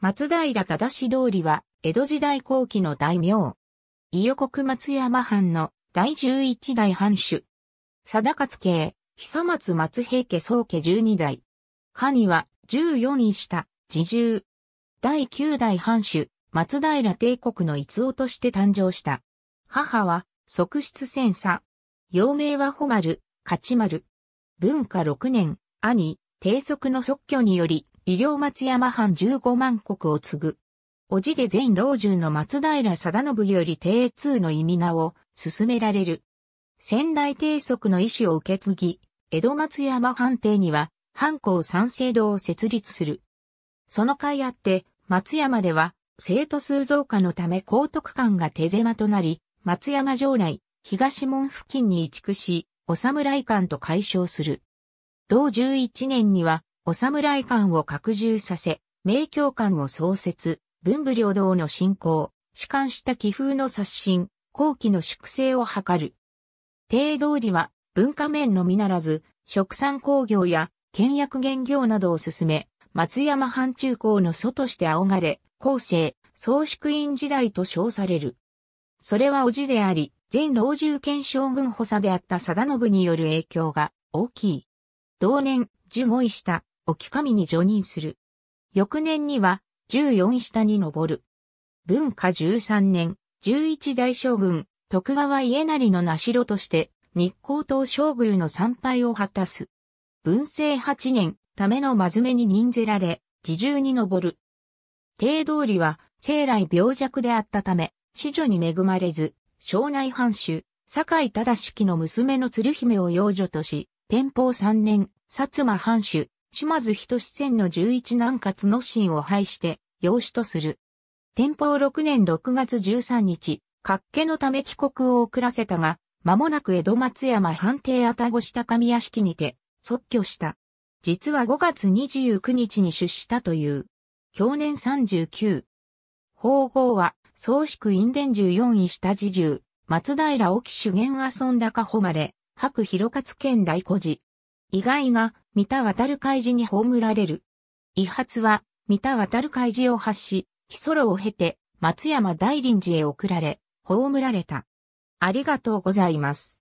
松平忠志通りは、江戸時代後期の大名。伊予国松山藩の第11代藩主。定勝家、久松松平家宗家12代。下には14し下、自重。第9代藩主、松平帝国の逸夫として誕生した。母は、側室千差。幼名は穂丸、勝丸。文化6年、兄、低速の即居により、医療松山藩15万国を継ぐ。おじで全老中の松平貞信より定通の意味名を進められる。仙台定則の意思を受け継ぎ、江戸松山藩邸には、藩校三省堂を設立する。その甲斐あって、松山では、生徒数増加のため高徳館が手狭となり、松山城内、東門付近に移築し、お侍館と解消する。同11年には、お侍官を拡充させ、名教官を創設、文武両道の振興、弛緩した気風の刷新、後期の粛清を図る。帝通りは文化面のみならず、食産工業や倹約原業などを進め、松山藩中高の祖として仰がれ、後世、宗宿院時代と称される。それは叔父であり、前老中兼将軍補佐であった定信による影響が大きい。同年、15位した沖上に除任する。翌年には、14下に上る。文化13年、11大将軍、徳川家成の名城として、日光東将軍の参拝を果たす。文政8年、ための真面目に任ぜられ、自重に上る。帝通りは、生来病弱であったため、子女に恵まれず、庄内藩主、酒井忠式の娘の鶴姫を養女とし、天保3年、薩摩藩主、島津人志戦の十一南葛の神を廃して、養子とする。天保六年六月十三日、活家のため帰国を遅らせたが、間もなく江戸松山藩邸ごした上屋敷にて、即居した。実は五月二十九日に出したという。去年三十九。法号は、宗宿院伝十四位下自重、松平沖主元んだか誉れ、白広勝県大古寺。意外が、三田渡る海事に葬られる。一発は、三田渡る海事を発し、ヒソロを経て、松山大林寺へ送られ、葬られた。ありがとうございます。